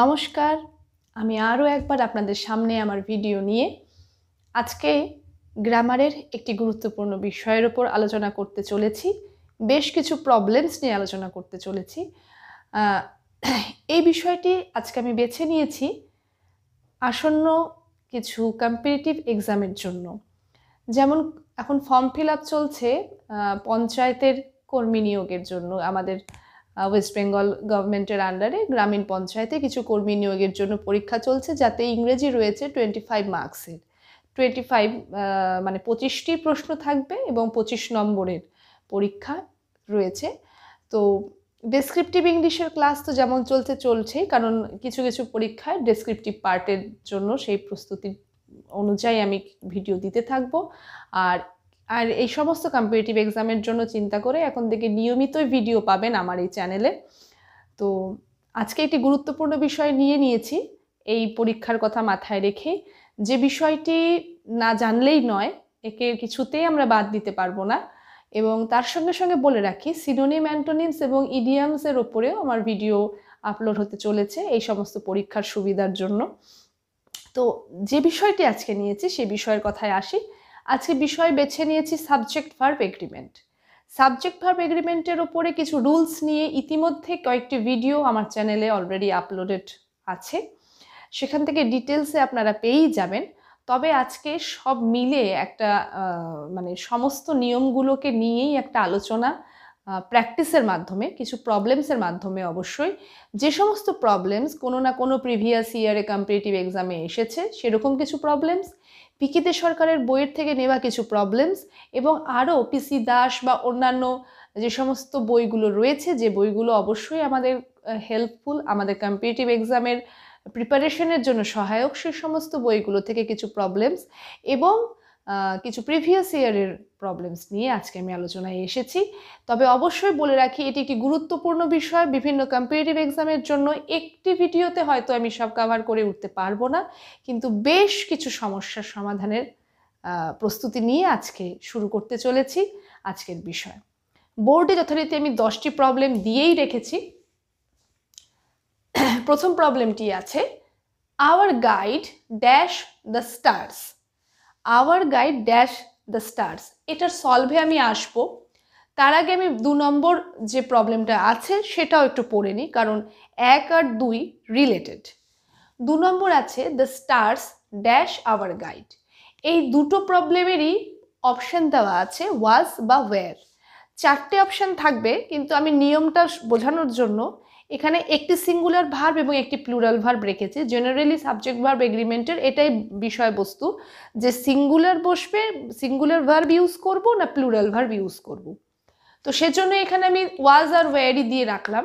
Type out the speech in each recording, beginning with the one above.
নমস্কার আমি আরও একবার আপনাদের সামনে আমার ভিডিও নিয়ে আজকে গ্রামারের একটি গুরুত্বপূর্ণ বিষয়ের ওপর আলোচনা করতে চলেছি বেশ কিছু প্রবলেমস নিয়ে আলোচনা করতে চলেছি এই বিষয়টি আজকে আমি বেছে নিয়েছি আসন্ন কিছু কম্পিটিটিভ এক্সামের জন্য যেমন এখন ফর্ম ফিল আপ চলছে পঞ্চায়েতের কর্মী নিয়োগের জন্য আমাদের ওয়েস্ট বেঙ্গল গভর্নমেন্টের আন্ডারে গ্রামীণ পঞ্চায়েতে কিছু কর্মী নিয়োগের জন্য পরীক্ষা চলছে যাতে ইংরেজি রয়েছে টোয়েন্টি ফাইভ মার্কসের টোয়েন্টি ফাইভ মানে পঁচিশটি প্রশ্ন থাকবে এবং পঁচিশ নম্বরের পরীক্ষা রয়েছে তো ডেসক্রিপটিভ ইংলিশের ক্লাস তো যেমন চলছে চলছেই কারণ কিছু কিছু পরীক্ষায় ডেসক্রিপটিভ পার্টের জন্য সেই প্রস্তুতি অনুযায়ী আমি ভিডিও দিতে থাকবো আর আর এই সমস্ত কম্পিটিটিভ এক্সামের জন্য চিন্তা করে এখন থেকে নিয়মিতই ভিডিও পাবেন আমার এই চ্যানেলে তো আজকে একটি গুরুত্বপূর্ণ বিষয় নিয়ে নিয়েছি এই পরীক্ষার কথা মাথায় রেখে যে বিষয়টি না জানলেই নয় একে কিছুতেই আমরা বাদ দিতে পারবো না এবং তার সঙ্গে সঙ্গে বলে রাখি সিনোনিম অ্যান্টোনিমস এবং ইডিয়ামসের ওপরেও আমার ভিডিও আপলোড হতে চলেছে এই সমস্ত পরীক্ষার সুবিধার জন্য তো যে বিষয়টি আজকে নিয়েছি সে বিষয়ের কথায় আসি আজকে বিষয় বেছে নিয়েছি subject verb agreement subject verb এগ্রিমেন্টের ওপরে কিছু রুলস নিয়ে ইতিমধ্যে কয়েকটি ভিডিও আমার চ্যানেলে অলরেডি আপলোডেড আছে সেখান থেকে ডিটেলসে আপনারা পেয়েই যাবেন তবে আজকে সব মিলে একটা মানে সমস্ত নিয়মগুলোকে নিয়েই একটা আলোচনা প্র্যাকটিসের মাধ্যমে কিছু প্রবলেমসের মাধ্যমে অবশ্যই যে সমস্ত প্রবলেমস কোনো না কোনো প্রিভিয়াস ইয়ারে কম্পিটিটিভ এক্সামে এসেছে সেরকম কিছু প্রবলেমস পিকিতে সরকারের বইয়ের থেকে নেওয়া কিছু প্রবলেমস এবং আরও পিসি দাস বা অন্যান্য যে সমস্ত বইগুলো রয়েছে যে বইগুলো অবশ্যই আমাদের হেল্পফুল আমাদের কম্পিটিটিভ এক্সামের প্রিপারেশনের জন্য সহায়ক সেই সমস্ত বইগুলো থেকে কিছু প্রবলেমস এবং কিছু প্রিভিয়াস ইয়ারের প্রবলেমস নিয়ে আজকে আমি আলোচনায় এসেছি তবে অবশ্যই বলে রাখি এটি একটি গুরুত্বপূর্ণ বিষয় বিভিন্ন কম্পিটিটিভ এক্সামের জন্য একটি ভিডিওতে হয়তো আমি সব কাভার করে উঠতে পারবো না কিন্তু বেশ কিছু সমস্যার সমাধানের প্রস্তুতি নিয়ে আজকে শুরু করতে চলেছি আজকের বিষয় বোর্ডে যথারীতি আমি দশটি প্রবলেম দিয়েই রেখেছি প্রথম প্রবলেমটি আছে our guide dash the stars our guide dash the stars এটার সলভে আমি আসব তার আগে আমি দু নম্বর যে প্রবলেমটা আছে সেটাও একটু পড়ে নিই কারণ এক আর দুই রিলেটেড দু নম্বর আছে the stars dash our guide এই দুটো প্রবলেমেরই অপশান দেওয়া আছে ওয়াজ বা ওয়ার চারটে অপশান থাকবে কিন্তু আমি নিয়মটা বোঝানোর জন্য এখানে একটি সিঙ্গুলার ভার্ব এবং একটি প্লুরাল ভার্ব রেখেছে জেনারেলি সাবজেক্ট ভার্ব এগ্রিমেন্টের এটাই বিষয়বস্তু যে সিঙ্গুলার বসবে সিঙ্গুলার ভার্ব ইউজ করব না প্লুরাল ভার্ব ইউজ করব তো সেজন্য এখানে আমি ওয়াজ আর ওয়ারি দিয়ে রাখলাম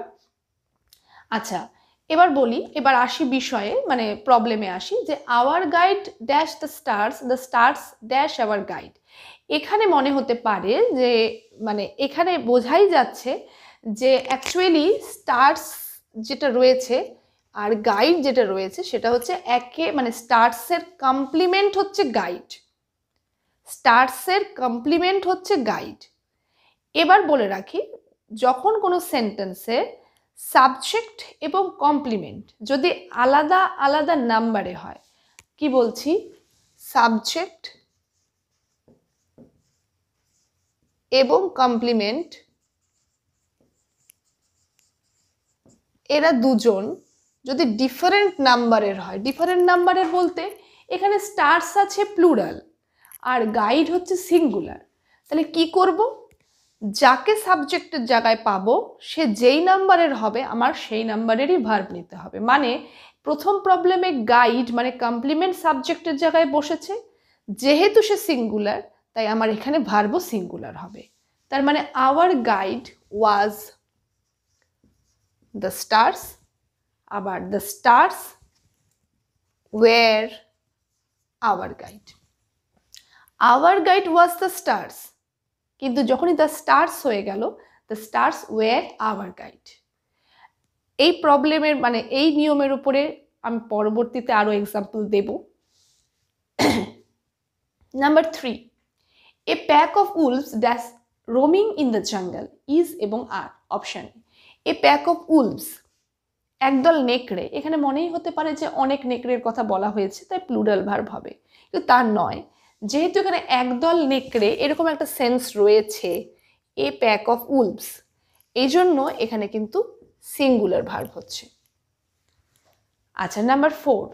আচ্ছা এবার বলি এবার আসি বিষয়ে মানে প্রবলেমে আসি যে our guide dash the stars the stars dash our guide এখানে মনে হতে পারে যে মানে এখানে বোঝাই যাচ্ছে যে অ্যাকচুয়ালি স্টার্স যেটা রয়েছে আর গাইড যেটা রয়েছে সেটা হচ্ছে একে মানে স্টার্সের কমপ্লিমেন্ট হচ্ছে গাইড স্টার্সের কমপ্লিমেন্ট হচ্ছে গাইড এবার বলে রাখি যখন কোনো সেন্টেন্সে সাবজেক্ট এবং কমপ্লিমেন্ট যদি আলাদা আলাদা নাম্বারে হয় কি বলছি সাবজেক্ট এবং কমপ্লিমেন্ট এরা দুজন যদি ডিফারেন্ট নাম্বারের হয় ডিফারেন্ট নাম্বারের বলতে এখানে স্টার্স আছে প্লুরাল আর গাইড হচ্ছে সিঙ্গুলার তাহলে কি করব যাকে সাবজেক্টের জায়গায় পাবো সে যেই নাম্বারের হবে আমার সেই নাম্বারেরই ভার্ভ নিতে হবে মানে প্রথম প্রবলেমে গাইড মানে কমপ্লিমেন্ট সাবজেক্টের জায়গায় বসেছে যেহেতু সে সিঙ্গুলার তাই আমার এখানে ভার্বও সিঙ্গুলার হবে তার মানে our guide was the stars আবার the stars were our guide our guide was the stars কিন্তু যখনই দ্য স্টার্স হয়ে গেল the stars were our guide এই প্রবলেমের মানে এই নিয়মের উপরে আমি পরবর্তীতে আরও এক্সাম্পল দেব number three a pack of wolves dash roaming in the jungle is এবং আর option a pack of wolves একদল নেকড়ে এখানে মনেই হতে পারে যে অনেক নেকড়ের কথা বলা হয়েছে তাই প্লুডাল ভার্ব হবে কিন্তু তা নয় যেহেতু এখানে একদল নেকড়ে এরকম একটা সেন্স রয়েছে এ প্যাক অফ উলভস এই জন্য এখানে কিন্তু সিঙ্গুলার ভার্ব হচ্ছে আচ্ছা number four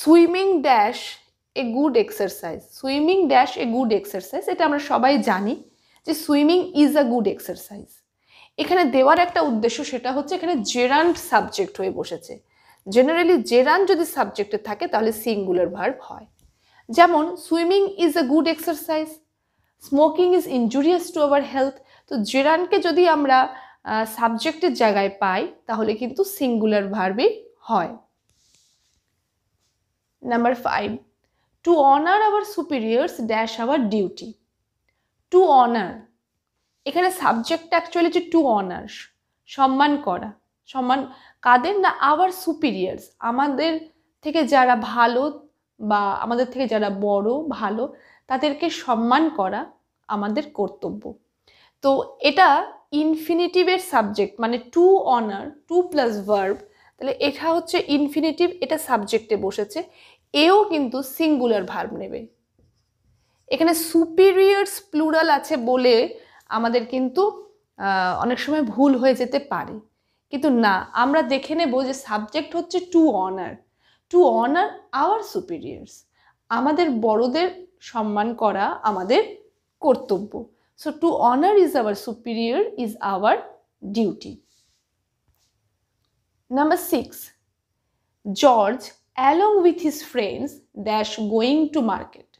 swimming dash a good exercise swimming dash a good exercise এটা আমরা সবাই জানি যে swimming is a good exercise এখানে দেওয়ার একটা উদ্দেশ্য সেটা হচ্ছে এখানে জেরান্ড সাবজেক্ট হয়ে বসেছে জেনারেলি জেরান যদি সাবজেক্টে থাকে তাহলে সিঙ্গুলার ভার্ব হয় যেমন swimming is a good exercise smoking is injurious to our health তো জেরানকে যদি আমরা সাবজেক্টের জায়গায় পাই তাহলে কিন্তু সিঙ্গুলার ভার্বই হয় number five to honour our superiors dash our duty to honour এখানে সাবজেক্টটা অ্যাকচুয়ালি হচ্ছে টু অনার্স সম্মান করা সম্মান কাদের না আওয়ার সুপিরিয়ার্স আমাদের থেকে যারা ভালো বা আমাদের থেকে যারা বড় ভালো তাদেরকে সম্মান করা আমাদের কর্তব্য তো এটা ইনফিনিটিভের সাবজেক্ট মানে to honour to plus verb তাহলে এটা হচ্ছে ইনফিনিটিভ এটা সাবজেক্টে বসেছে এও কিন্তু সিঙ্গুলার ভার্ব নেবে এখানে সুপিরিয়ার্স প্লুরাল আছে বলে আমাদের কিন্তু অনেক সময় ভুল হয়ে যেতে পারে কিন্তু না আমরা দেখে নেব যে সাবজেক্ট হচ্ছে to honour to honour our superiors আমাদের বড়দের সম্মান করা আমাদের কর্তব্য so to honour is our superior is our duty number six George along with his friends dash going to market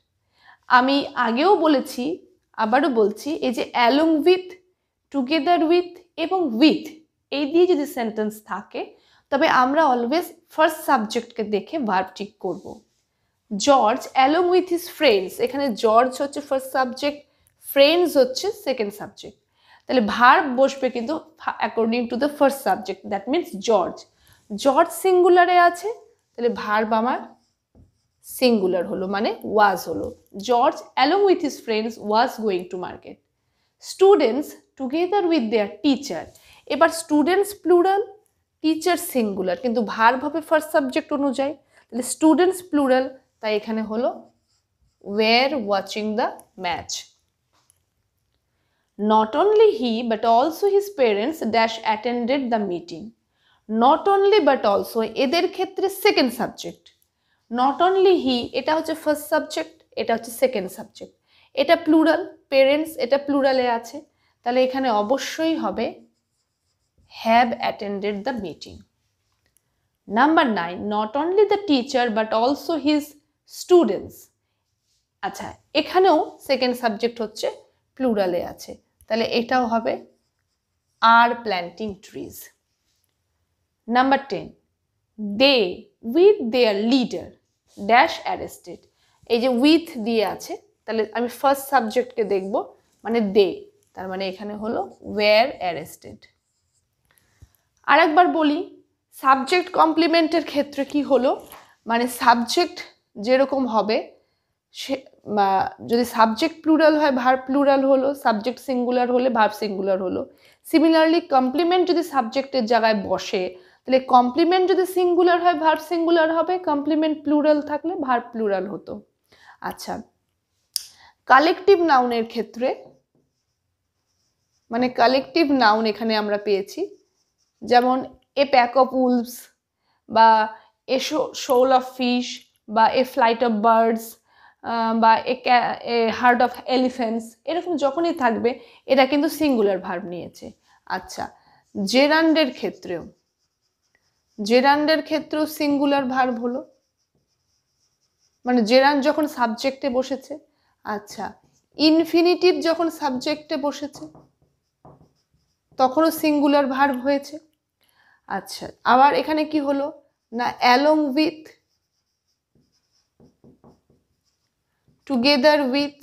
আমি আগেও বলেছি আবারও বলছি এই যে অ্যালং উইথ টুগেদার উইথ এবং উইথ এই দিয়ে যদি সেন্টেন্স থাকে তবে আমরা অলওয়েজ ফার্স্ট সাবজেক্টকে দেখে ভার্ব ঠিক করব George along with his friends এখানে জর্জ হচ্ছে ফার্স্ট সাবজেক্ট ফ্রেন্ডস হচ্ছে সেকেন্ড সাবজেক্ট তাহলে ভার্ব বসবে কিন্তু according to the first subject that means George George সিঙ্গুলারে আছে তাহলে ভার্ব আমার সিঙ্গুলার হলো মানে ওয়াজ হলো George along with his friends was going to market students together with their teacher এবার স্টুডেন্টস প্লুরাল টিচার সিঙ্গুলার কিন্তু ভার ভাবে ফার্স্ট সাবজেক্ট অনুযায়ী তাহলে স্টুডেন্টস প্লুরাল তাই এখানে হলো were watching the match not only he but also his parents dash attended the meeting not only but also এদের ক্ষেত্রে second subject not only he এটা হচ্ছে ফার্স্ট সাবজেক্ট এটা হচ্ছে সেকেন্ড সাবজেক্ট এটা প্লুরাল পেরেন্টস এটা প্লুরালে আছে তাহলে এখানে অবশ্যই হবে have attended the meeting number nine not only the teacher but also his students আচ্ছা এখানেও সেকেন্ড সাবজেক্ট হচ্ছে প্লুরালে আছে তাহলে এটাও হবে আর planting trees number ten they with their leader dash arrested এই যে উইথ দিয়ে আছে তাহলে আমি ফার্স্ট সাবজেক্টকে দেখব মানে দে তার মানে এখানে হলো ওয়্যার অ্যারেস্টেড আর একবার বলি সাবজেক্ট কমপ্লিমেন্টের ক্ষেত্রে কি হলো মানে সাবজেক্ট যেরকম হবে সে যদি সাবজেক্ট প্লুরাল হয় ভার প্লুরাল হলো সাবজেক্ট সিঙ্গুলার হলে ভার সিঙ্গুলার হলো সিমিলারলি কমপ্লিমেন্ট যদি সাবজেক্টের জায়গায় বসে তাহলে কমপ্লিমেন্ট যদি সিঙ্গুলার হয় ভার্ব সিঙ্গুলার হবে কমপ্লিমেন্ট প্লুরাল থাকলে ভার্ব প্লুরাল হতো আচ্ছা কালেকটিভ নাউনের ক্ষেত্রে মানে কালেকটিভ নাউন এখানে আমরা পেয়েছি যেমন এ প্যাক অফ উলস বা এ শোল অফ ফিশ বা এ ফ্লাইট অফ বার্ডস বা এ হার্ট অফ এলিফেন্টস এরকম যখনই থাকবে এটা কিন্তু সিঙ্গুলার ভার্ব নিয়েছে আচ্ছা জেরান্ডের ক্ষেত্রেও জেরান্ডের ক্ষেত্রেও সিঙ্গুলার ভার হলো মানে জেরান যখন সাবজেক্টে বসেছে আচ্ছা ইনফিনিটিভ যখন সাবজেক্টে বসেছে তখনও সিঙ্গুলার ভার হয়েছে আচ্ছা আবার এখানে কি হলো না অ্যালং উইথ টুগেদার উইথ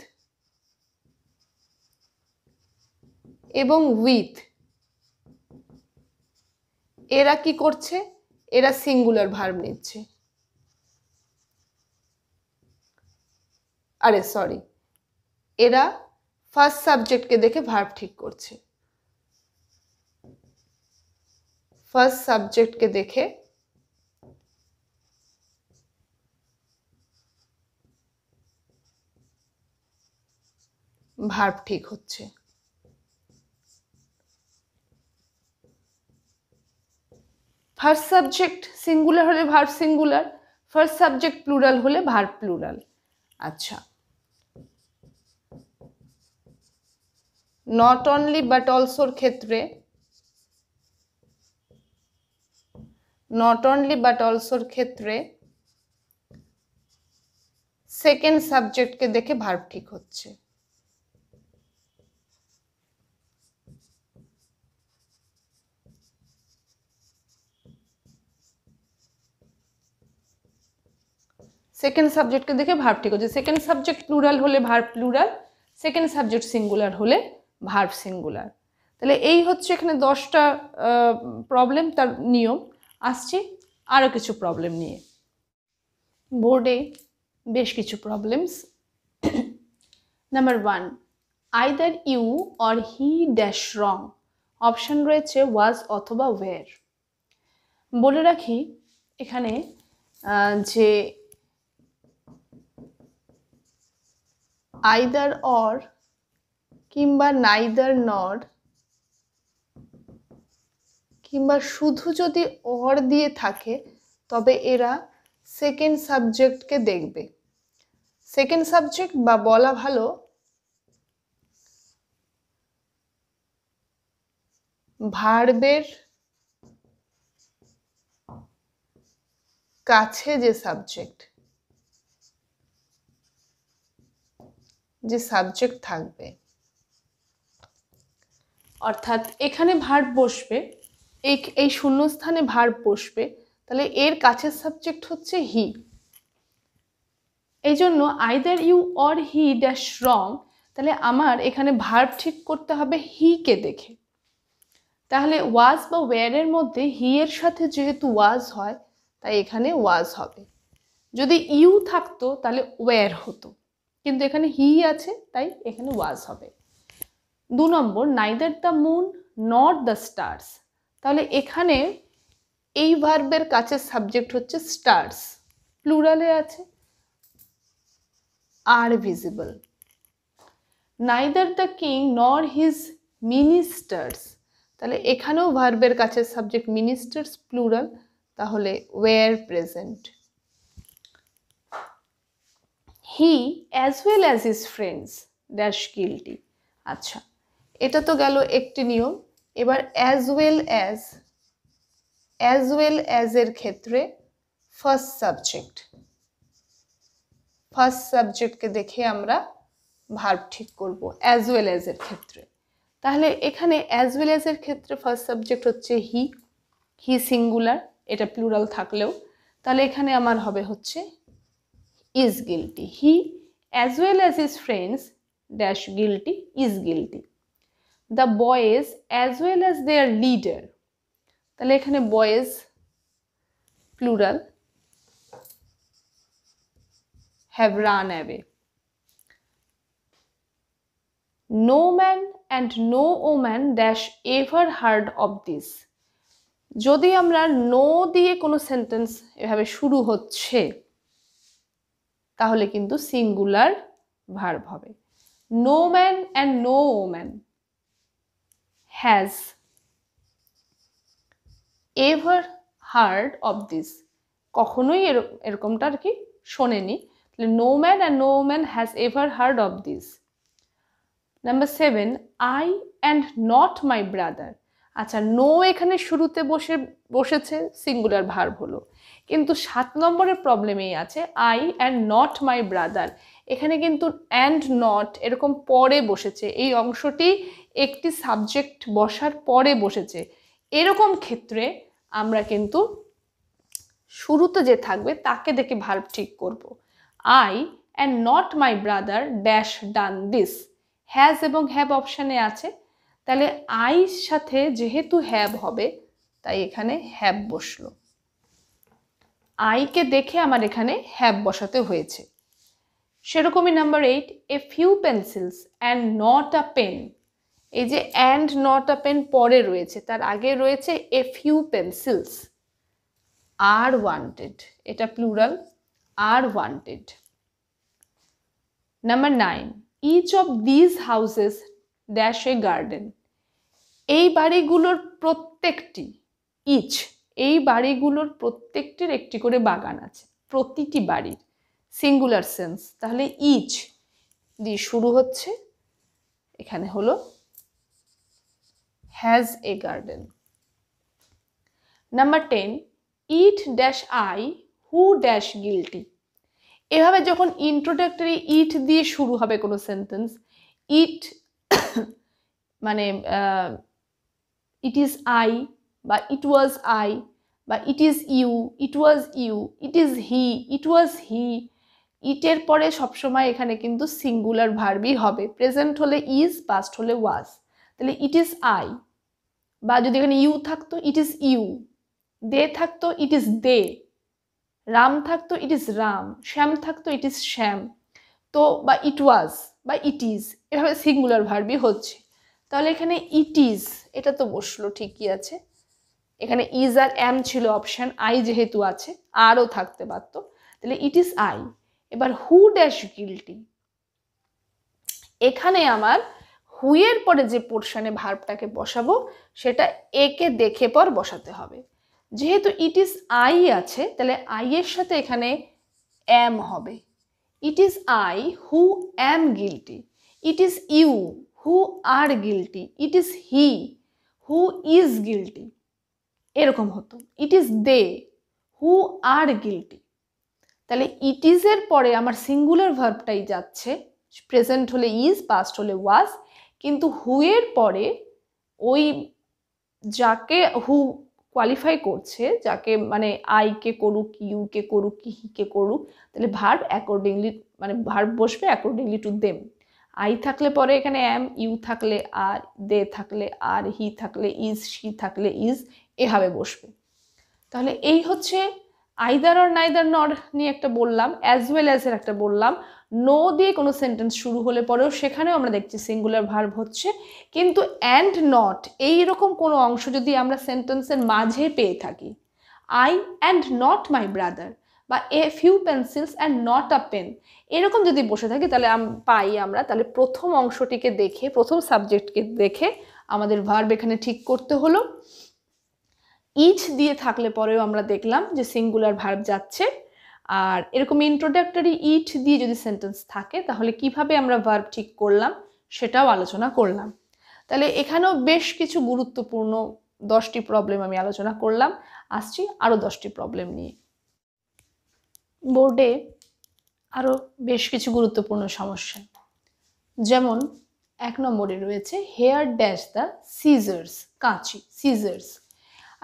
এবং উইথ এরা কি করছে এরা সিঙ্গুলার ভার্ব নিচ্ছে আরে সরি এরা ফার্স্ট সাবজেক্টকে দেখে ভার্ব ঠিক করছে ফার্স্ট সাবজেক্টকে দেখে ভার্ব ঠিক হচ্ছে फार्स सबजेक्ट सिंगुलर हम verb singular first subject plural हम भार्व प्लूराल अच्छा नट ऑनलि बाट अल्सोर क्षेत्र नट ऑनलि बाट अल्सोर क्षेत्र सेकेंड सबजेक्ट के देखे भार्व ठीक हो সেকেন্ড সাবজেক্টকে দেখে ভার্ব ঠিক হচ্ছে সেকেন্ড সাবজেক্ট প্লুরাল হলে verb plural second subject singular হলে ভার্ব সিঙ্গুলার তাহলে এই হচ্ছে এখানে দশটা প্রবলেম তার নিয়ম আসছি আরও কিছু প্রবলেম নিয়ে বোর্ডে বেশ কিছু problems number one either you or he dash wrong option রয়েছে ওয়াজ অথবা ওয়ের বলে রাখি এখানে যে আইদার অর কিংবা নাইদার নর কিংবা শুধু যদি অর দিয়ে থাকে তবে এরা সেকেন্ড সাবজেক্টকে দেখবে সেকেন্ড সাবজেক্ট বা বলা ভালো ভার্বের কাছে যে সাবজেক্ট যে সাবজেক্ট থাকবে অর্থাৎ এখানে ভার্ব বসবে এই এই শূন্যস্থানে ভার্ব বসবে তাহলে এর কাছের সাবজেক্ট হচ্ছে হি এই জন্য either you or he dash wrong তাহলে আমার এখানে ভার্ব ঠিক করতে হবে হিকে দেখে তাহলে ওয়াজ বা ওয়্যারের মধ্যে হি এর সাথে যেহেতু ওয়াজ হয় তাই এখানে ওয়াজ হবে যদি ইউ থাকতো তাহলে ওয়্যার হতো কিন্তু এখানে হি আছে তাই এখানে ওয়াজ হবে দু নম্বর neither the moon not the stars তাহলে এখানে এই ভার্বের কাছে সাবজেক্ট হচ্ছে স্টার্স প্লুরালে আছে আর visible neither the king nor his ministers তাহলে এখানেও ভার্বের কাছে সাবজেক্ট মিনিস্টার্স প্লুরাল তাহলে were present he as well as his friends dash guilty আচ্ছা এটা তো গেল একটি নিয়ম এবার as well as as well as এর ক্ষেত্রে ফার্স্ট সাবজেক্ট ফার্স্ট সাবজেক্টকে দেখে আমরা ভার্ব ঠিক করব অ্যাজ ওয়েল অ্যাজ এর ক্ষেত্রে তাহলে এখানে অ্যাজ ওয়েল অ্যাজ এর ক্ষেত্রে ফার্স্ট সাবজেক্ট হচ্ছে হি হি সিঙ্গুলার এটা প্লুরাল থাকলেও তাহলে এখানে আমার হবে হচ্ছে is guilty. He as well as his friends dash guilty is guilty. The boys as well as their leader. তাহলে এখানে boys plural have run away. No man and no woman dash ever heard of this. যদি আমরা no দিয়ে কোনো sentence এভাবে শুরু হচ্ছে তাহলে কিন্তু সিঙ্গুলার ভার্ব হবে no man and no woman has ever heard of this কখনোই এরকমটা আর কি শোনেনি তাহলে no man and no woman has ever heard of this number seven I and not my brother আচ্ছা নো এখানে শুরুতে বসে বসেছে সিঙ্গুলার ভার্ব হলো কিন্তু সাত নম্বরের প্রবলেমেই আছে I and not my brother এখানে কিন্তু অ্যান্ড নট এরকম পরে বসেছে এই অংশটি একটি সাবজেক্ট বসার পরে বসেছে এরকম ক্ষেত্রে আমরা কিন্তু শুরুতে যে থাকবে তাকে দেখে ভার্ব ঠিক করব। I and not my brother dash done this has এবং হ্যাভ অপশানে আছে তাহলে আই সাথে যেহেতু হ্যাব হবে তাই এখানে হ্যাব বসলো আইকে দেখে আমার এখানে হ্যাব বসাতে হয়েছে সেরকমই number eight a few pencils and not a pen এই যে অ্যান্ড নট আ পেন পরে রয়েছে তার আগে রয়েছে a few pencils are wanted এটা plural are wanted number nine each of these houses dash a garden এই বাড়িগুলোর প্রত্যেকটি ইচ এই বাড়িগুলোর প্রত্যেকটির একটি করে বাগান আছে প্রতিটি বাড়ির সিঙ্গুলার সেন্স তাহলে ইচ দিয়ে শুরু হচ্ছে এখানে হলো has a garden number ten it dash I who dash guilty এভাবে যখন ইন্ট্রোডাক্টরি ইট দিয়ে শুরু হবে কোনো সেন্টেন্স ইট মানে ইট ইজ আই বা ইট ওয়াজ আই বা it is you it was you it is he it was he ইটের পরে সবসময় এখানে কিন্তু সিঙ্গুলার ভার্বই হবে প্রেজেন্ট হলে ইজ পাস্ট হলে ওয়াজ তাহলে ইট ইজ আই বা যদি এখানে ইউ থাকতো ইট ইজ ইউ দে থাকতো ইট ইজ দে রাম থাকতো ইট ইজ রাম শ্যাম থাকতো ইট ইজ শ্যাম তো বা ইট ওয়াজ বা ইট ইজ এভাবে সিঙ্গুলার ভার্বই হচ্ছে তাহলে এখানে ইট ইজ এটা তো বসলো ঠিকই আছে এখানে ইজ আর এম ছিল অপশান আই যেহেতু আছে আরও থাকতে পারতো তাহলে ইট ইজ আই এবার হু ড্যাশ গিলটি এখানে আমার হুয়ের পরে যে পোর্শনে ভার্বটাকে বসাবো সেটা একে দেখে পর বসাতে হবে যেহেতু ইট ইজ আই আছে তাহলে আইয়ের সাথে এখানে অ্যাম হবে it is I who am guilty it is you who are guilty it is he who is guilty এরকম হতো it is they who are guilty তাহলে ইট ইজের পরে আমার সিঙ্গুলার ভার্বটাই যাচ্ছে প্রেজেন্ট হলে ইজ পাস্ট হলে ওয়াজ কিন্তু হুয়ের পরে ওই যাকে হু কোয়ালিফাই করছে যাকে মানে আই কে করুক ইউ কে করুক কি কে করুক তাহলে ভার্ব অ্যাকর্ডিংলি মানে ভার্ব বসবে অ্যাকর্ডিংলি টু দেম আই থাকলে পরে এখানে অ্যাম ইউ থাকলে আর দে থাকলে আর হি থাকলে ইজ সি থাকলে ইজ এভাবে বসবে তাহলে এই হচ্ছে আইদার অর নাইদার নর নিয়ে একটা বললাম অ্যাজ ওয়েল অ্যাজ এর একটা বললাম নো দিয়ে কোনো সেন্টেন্স শুরু হলে পরেও সেখানেও আমরা দেখছি সিঙ্গুলার ভার্ব হচ্ছে কিন্তু অ্যান্ড নট এই রকম কোনো অংশ যদি আমরা সেন্টেন্সের মাঝে পেয়ে থাকি I and not my brother বা a few pencils and not a pen এরকম যদি বসে থাকি তাহলে পাই আমরা তাহলে প্রথম অংশটিকে দেখে প্রথম সাবজেক্টকে দেখে আমাদের ভার্ব এখানে ঠিক করতে হলো ইচ দিয়ে থাকলে পরেও আমরা দেখলাম যে সিঙ্গুলার ভার্ব যাচ্ছে আর এরকম ইন্ট্রোডাক্টরি ইট দিয়ে যদি সেন্টেন্স থাকে তাহলে কিভাবে আমরা ভার্ব ঠিক করলাম সেটাও আলোচনা করলাম তাহলে এখানেও বেশ কিছু গুরুত্বপূর্ণ দশটি প্রবলেম আমি আলোচনা করলাম আসছি আরও দশটি প্রবলেম নিয়ে বোর্ডে আরও বেশ কিছু গুরুত্বপূর্ণ সমস্যা যেমন এক নম্বরে রয়েছে হেয়ার ড্যাশ দ্য সিজার্স কাঁচি সিজার্স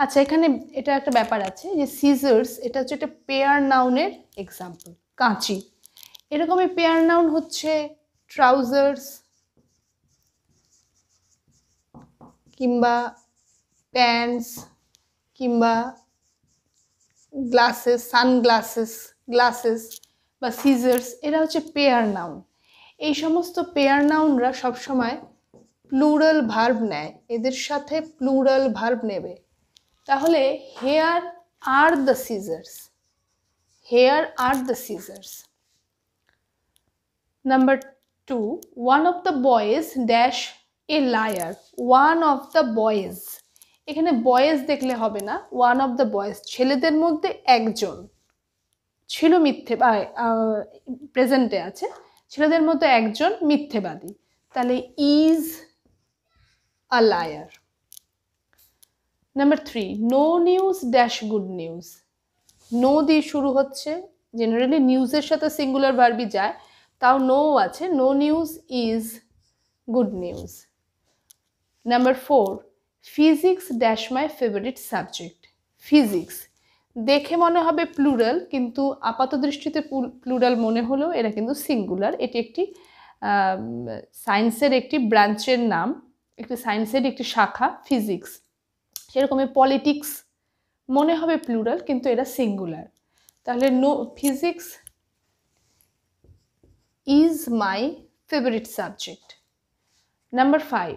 আচ্ছা এখানে এটা একটা ব্যাপার আছে যে সিজার্স এটা হচ্ছে একটা পেয়ার নাউনের এক্সাম্পল কাঁচি এরকমই পেয়ার নাউন হচ্ছে ট্রাউজার্স কিংবা প্যান্টস কিংবা গ্লাসেস সানগ্লাসেস গ্লাসেস বা সিজার্স এরা হচ্ছে পেয়ার নাউন এই সমস্ত পেয়ার নাউনরা সবসময় প্লুরাল ভার্ব নেয় এদের সাথে প্লুরাল ভার্ব নেবে তাহলে here are the scissors here are the scissors number two one of the boys dash a liar one of the boys এখানে বয়েজ দেখলে হবে না ওয়ান অফ দ্য বয়েজ ছেলেদের মধ্যে একজন ছিল মিথ্যে প্রেজেন্টে আছে ছেলেদের মধ্যে একজন মিথ্যেবাদী তাহলে is a liar number three no news dash good news no দিয়ে শুরু হচ্ছে জেনারেলি নিউজের সাথে সিঙ্গুলার ভার্বি যায় তাও নো আছে no news is good news number four physics dash my favourite subject physics দেখে মনে হবে প্লুরাল কিন্তু আপাত দৃষ্টিতে প্লুরাল মনে হলেও এরা কিন্তু সিঙ্গুলার এটি একটি সায়েন্সের একটি ব্রাঞ্চের নাম একটি সায়েন্সের একটি শাখা ফিজিক্স সেরকমই পলিটিক্স মনে হবে প্লুরাল কিন্তু এটা সিঙ্গুলার তাহলে no physics is my favourite subject number five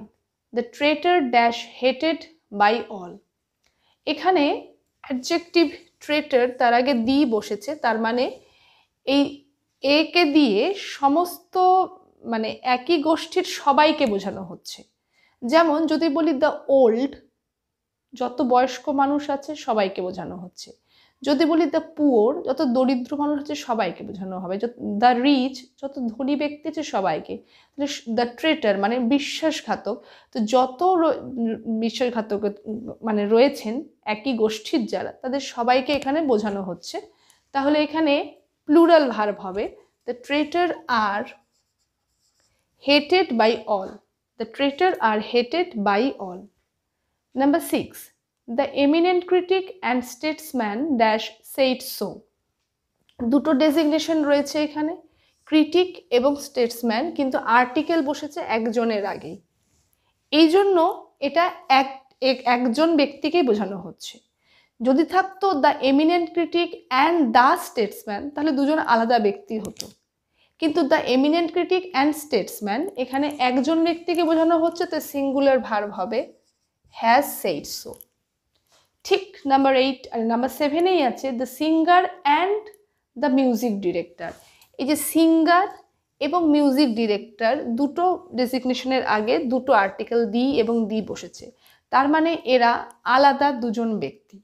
the traitor dash hated by all এখানে অ্যাডজেক্টিভ ট্রেটার তার আগে দি বসেছে তার মানে এই একে দিয়ে সমস্ত মানে একই গোষ্ঠীর সবাইকে বোঝানো হচ্ছে যেমন যদি বলি দ্য ওল্ড যত বয়স্ক মানুষ আছে সবাইকে বোঝানো হচ্ছে যদি বলি দ্য পুয়োর যত দরিদ্র মানুষ আছে সবাইকে বোঝানো হবে যত দ্য রিচ যত ধনী ব্যক্তি আছে সবাইকে তাহলে দ্য ট্রেটার মানে বিশ্বাসঘাতক তো যত বিশ্বাসঘাতক মানে রয়েছেন একই গোষ্ঠীর যারা তাদের সবাইকে এখানে বোঝানো হচ্ছে তাহলে এখানে প্লুরাল ভার হবে the traitor are hated by all the traitor are hated by all Number 6. The eminent critic and statesman dash said so. দুটো ডেজিগনেশন রয়েছে এখানে ক্রিটিক এবং স্টেটসম্যান কিন্তু আর্টিকেল বসেছে একজনের আগেই এই জন্য এটা এক একজন ব্যক্তিকেই বোঝানো হচ্ছে যদি থাকতো the eminent critic and the statesman তাহলে দুজন আলাদা ব্যক্তি হতো কিন্তু the eminent critic and statesman এখানে একজন ব্যক্তিকে বোঝানো হচ্ছে তো সিঙ্গুলার ভার্ব হবে হ্যাজ সেইট সো ঠিক নাম্বার এইট আর নাম্বার সেভেনেই আছে the singer and the music director এই যে সিঙ্গার এবং মিউজিক ডিরেক্টর দুটো ডেসিগনেশনের আগে দুটো আর্টিকেল দি এবং দি বসেছে তার মানে এরা আলাদা দুজন ব্যক্তি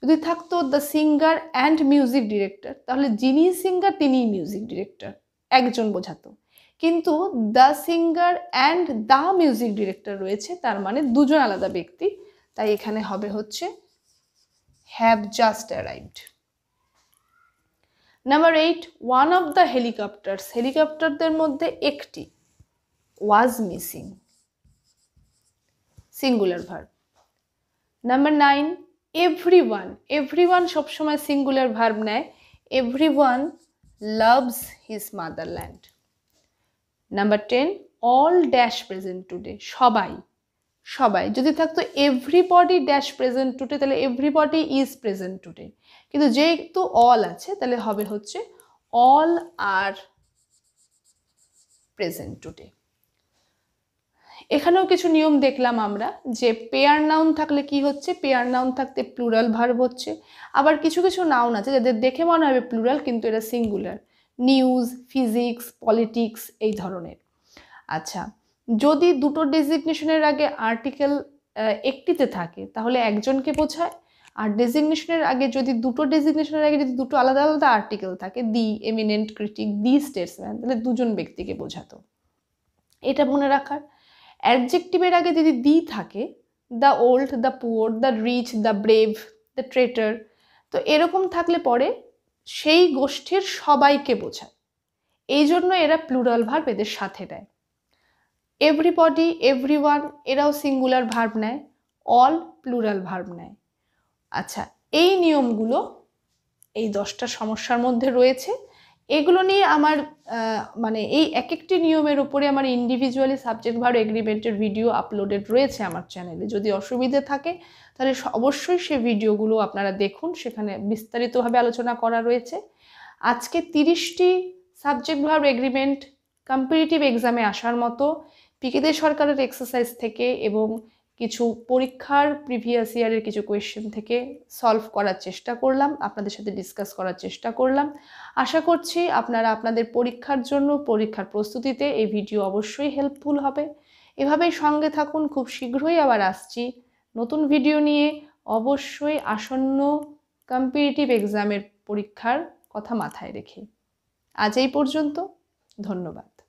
যদি থাকতো the singer and music director তাহলে যিনি সিঙ্গার তিনিই মিউজিক ডিরেক্টর একজন বোঝাতো কিন্তু the singer and the music director রয়েছে তার মানে দুজন আলাদা ব্যক্তি তাই এখানে হবে হচ্ছে have just arrived number eight one of the helicopters হেলিকপ্টারদের মধ্যে একটি was missing singular verb number nine every one every one সবসময় সিঙ্গুলার ভার্ব নেয় every one loves his motherland number ten all dash present today সবাই সবাই যদি থাকতো everybody dash present today তাহলে এভরিবডি ইজ প্রেজেন্ট টুডে কিন্তু যেহেতু all আছে তাহলে হবে হচ্ছে অল আর প্রেজেন্ট টুডে এখানেও কিছু নিয়ম দেখলাম আমরা যে পেয়ার নাউন থাকলে কি হচ্ছে পেয়ার নাউন থাকতে প্লুরাল ভার্ব হচ্ছে আবার কিছু কিছু নাউন আছে যাদের দেখে মনে হবে প্লুরাল কিন্তু এটা সিঙ্গুলার নিউজ ফিজিক্স পলিটিক্স এই ধরনের আচ্ছা যদি দুটো ডেজিগনেশনের আগে আর্টিকেল একটিতে থাকে তাহলে একজনকে বোঝায় আর ডেজিগনেশনের আগে যদি দুটো ডেজিগনেশনের আগে যদি দুটো আলাদা আলাদা আর্টিকেল থাকে the eminent critic the statesman তাহলে দুজন ব্যক্তিকে বোঝাতো এটা মনে রাখার অ্যাডজেক্টিভের আগে যদি দি থাকে the old the poor the rich the brave the traitor তো এরকম থাকলে পরে সেই গোষ্ঠীর সবাইকে বোঝায় এই জন্য এরা প্লুরাল ভার্ব এদের সাথে দেয় এভরিবডি এভরি ওয়ান এরাও সিঙ্গুলার ভার্ব নেয় অল প্লুরাল ভার্ব নেয় আচ্ছা এই নিয়মগুলো এই দশটা সমস্যার মধ্যে রয়েছে এগুলো নিয়ে আমার মানে এই এক একটি নিয়মের উপরে আমার ইন্ডিভিজুয়ালি সাবজেক্ট ভার এগ্রিমেন্টের ভিডিও আপলোডেড রয়েছে আমার চ্যানেলে যদি অসুবিধে থাকে তাহলে অবশ্যই সে ভিডিওগুলো আপনারা দেখুন সেখানে বিস্তারিতভাবে আলোচনা করা রয়েছে আজকে তিরিশটি সাবজেক্ট ভার এগ্রিমেন্ট কম্পিটিটিভ এক্সামে আসার মতো পিকেদের সরকারের এক্সারসাইজ থেকে এবং কিছু পরীক্ষার প্রিভিয়াস ইয়ারের কিছু কোয়েশ্চেন থেকে সলভ করার চেষ্টা করলাম আপনাদের সাথে ডিসকাস করার চেষ্টা করলাম আশা করছি আপনারা আপনাদের পরীক্ষার জন্য পরীক্ষার প্রস্তুতিতে এই ভিডিও অবশ্যই হেল্পফুল হবে এভাবেই সঙ্গে থাকুন খুব শীঘ্রই আবার আসছি নতুন ভিডিও নিয়ে অবশ্যই আসন্ন কম্পিটিটিভ এক্সামের পরীক্ষার কথা মাথায় রেখে আজ এই পর্যন্ত ধন্যবাদ